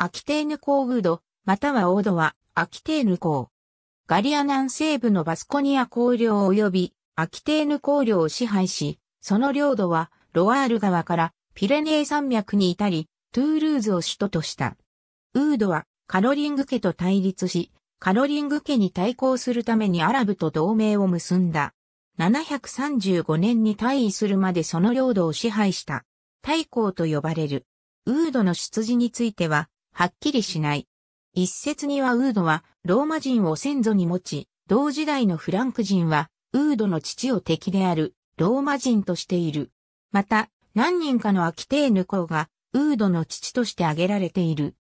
アキテーヌ港ウード、またはオードは、アキテーヌ港。ガリア南西部のバスコニア公領及び、アキテーヌ公領を支配し、その領土は、ロワール川からピレネー山脈に至り、トゥールーズを首都とした。ウードは、カロリング家と対立し、カロリング家に対抗するためにアラブと同盟を結んだ。735年に退位するまでその領土を支配した。大公と呼ばれる。ウードの出自については、はっきりしない。一説にはウードはローマ人を先祖に持ち、同時代のフランク人はウードの父を敵であるローマ人としている。また、何人かのアキテーヌ公がウードの父として挙げられている。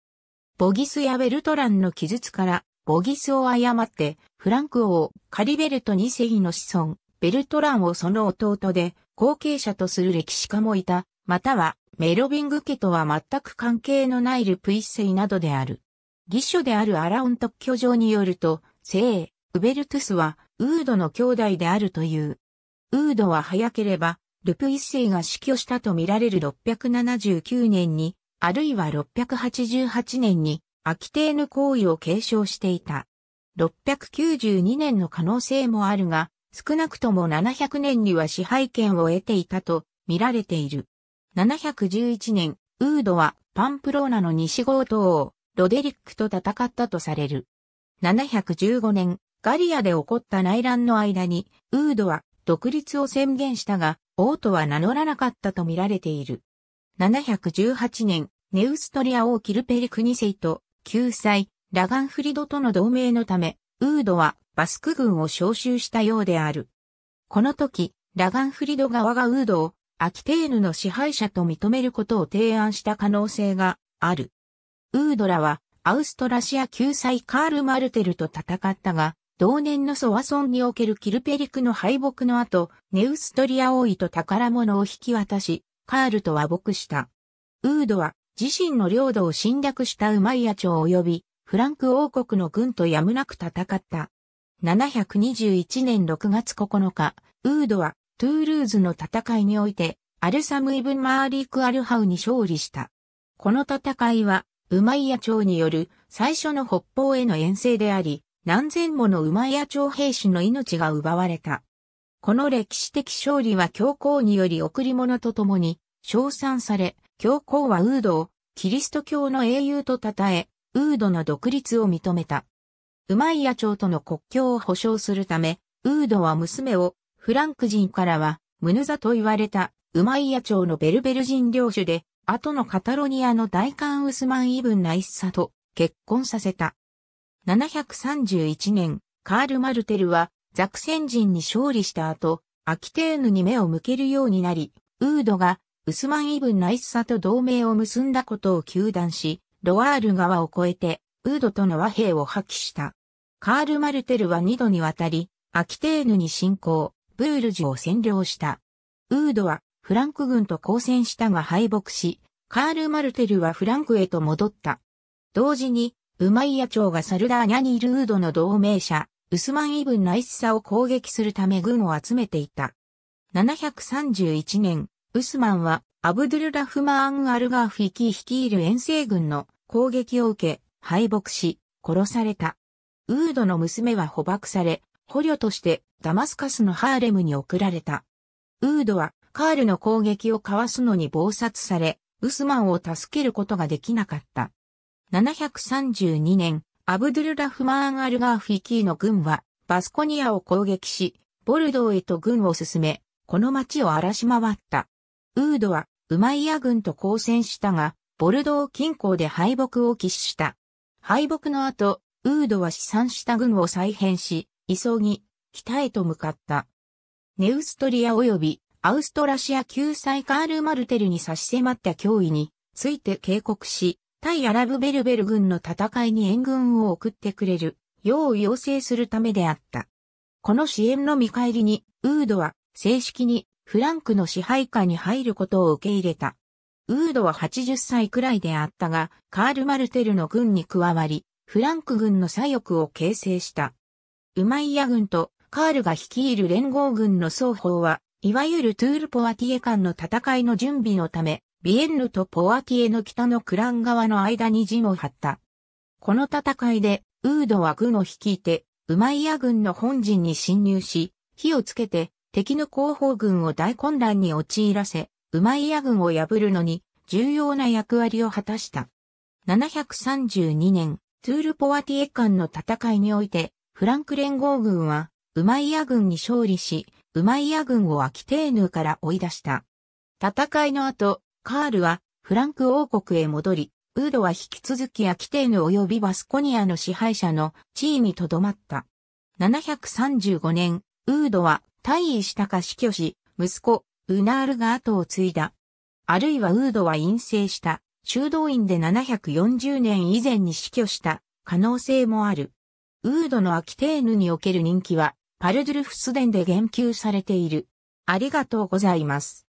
ボギスやベルトランの記述から、ボギスを誤って、フランク王、カリベルト2世の子孫、ベルトランをその弟で、後継者とする歴史家もいたまたはメロビング家とは全く関係のないルプイッセイなどである。義書であるアラオン特許上によると、聖、ウベルトゥスは、ウードの兄弟であるという。ウードは早ければ、ルプイッセイが死去したと見られる679年に、あるいは688年に、アキテーヌ行為を継承していた。692年の可能性もあるが、少なくとも700年には支配権を得ていたと見られている。711年、ウードはパンプローナの西号島をロデリックと戦ったとされる。715年、ガリアで起こった内乱の間に、ウードは独立を宣言したが、王とは名乗らなかったと見られている。718年、ネウストリア王キルペリク2世と、救済、ラガンフリドとの同盟のため、ウードはバスク軍を召集したようである。この時、ラガンフリド側がウードをアキテーヌの支配者と認めることを提案した可能性がある。ウードラはアウストラシア救済カール・マルテルと戦ったが、同年のソワソンにおけるキルペリクの敗北の後、ネウストリア王位と宝物を引き渡し、カールと和睦した。ウードは自身の領土を侵略したウマイヤ朝及び、フランク王国の軍とやむなく戦った。721年6月9日、ウードはトゥールーズの戦いにおいて、アルサムイブン・マーリーク・アルハウに勝利した。この戦いは、ウマイヤ朝による最初の北方への遠征であり、何千ものウマイヤ朝兵士の命が奪われた。この歴史的勝利は教皇により贈り物とともに、称賛され、教皇はウードをキリスト教の英雄と称え、ウードの独立を認めた。ウマイヤ朝との国境を保障するため、ウードは娘をフランク人からは、ムヌザと言われた、ウマイヤ朝のベルベル人領主で、後のカタロニアの大官ウスマン・イブン・ナイッサと結婚させた。731年、カール・マルテルは、ザクセン人に勝利した後、アキテーヌに目を向けるようになり、ウードがウスマン・イブン・ナイッサと同盟を結んだことを求断し、ロワール川を越えて、ウードとの和平を破棄した。カール・マルテルは二度にわたり、アキテーヌに侵攻。ブールジュを占領した。ウードはフランク軍と交戦したが敗北し、カール・マルテルはフランクへと戻った。同時に、ウマイヤ朝がサルダーニャにいるウードの同盟者、ウスマン・イブン・ナイスサを攻撃するため軍を集めていた。731年、ウスマンはアブドゥル・ラフマーン・アルガーフィキ率いる遠征軍の攻撃を受け、敗北し、殺された。ウードの娘は捕獲され、捕虜としてダマスカスのハーレムに送られた。ウードはカールの攻撃をかわすのに暴殺され、ウスマンを助けることができなかった。732年、アブドゥルラフマーン・アルガーフィキーの軍はバスコニアを攻撃し、ボルドーへと軍を進め、この町を荒らし回った。ウードはウマイヤ軍と交戦したが、ボルドー近郊で敗北を喫した。敗北の後、ウードは試算した軍を再編し、急ぎ、北へと向かった。ネウストリア及びアウストラシア救済カール・マルテルに差し迫った脅威について警告し、対アラブベルベル軍の戦いに援軍を送ってくれる、よう要請するためであった。この支援の見返りに、ウードは正式にフランクの支配下に入ることを受け入れた。ウードは80歳くらいであったが、カール・マルテルの軍に加わり、フランク軍の左翼を形成した。ウマイヤ軍とカールが率いる連合軍の双方は、いわゆるトゥール・ポワティエ間の戦いの準備のため、ビエンヌとポワティエの北のクラン側の間に陣を張った。この戦いで、ウードは軍を率いて、ウマイヤ軍の本陣に侵入し、火をつけて、敵の後方軍を大混乱に陥らせ、ウマイヤ軍を破るのに、重要な役割を果たした。732年、トゥール・ポワティエ間の戦いにおいて、フランク連合軍は、ウマイヤ軍に勝利し、ウマイヤ軍をアキテーヌから追い出した。戦いの後、カールはフランク王国へ戻り、ウードは引き続きアキテーヌ及びバスコニアの支配者の地位に留まった。735年、ウードは退位したか死去し、息子、ウナールが後を継いだ。あるいはウードは陰性した、修道院で740年以前に死去した可能性もある。ウードのアキテーヌにおける人気は、パルドゥルフスデンで言及されている。ありがとうございます。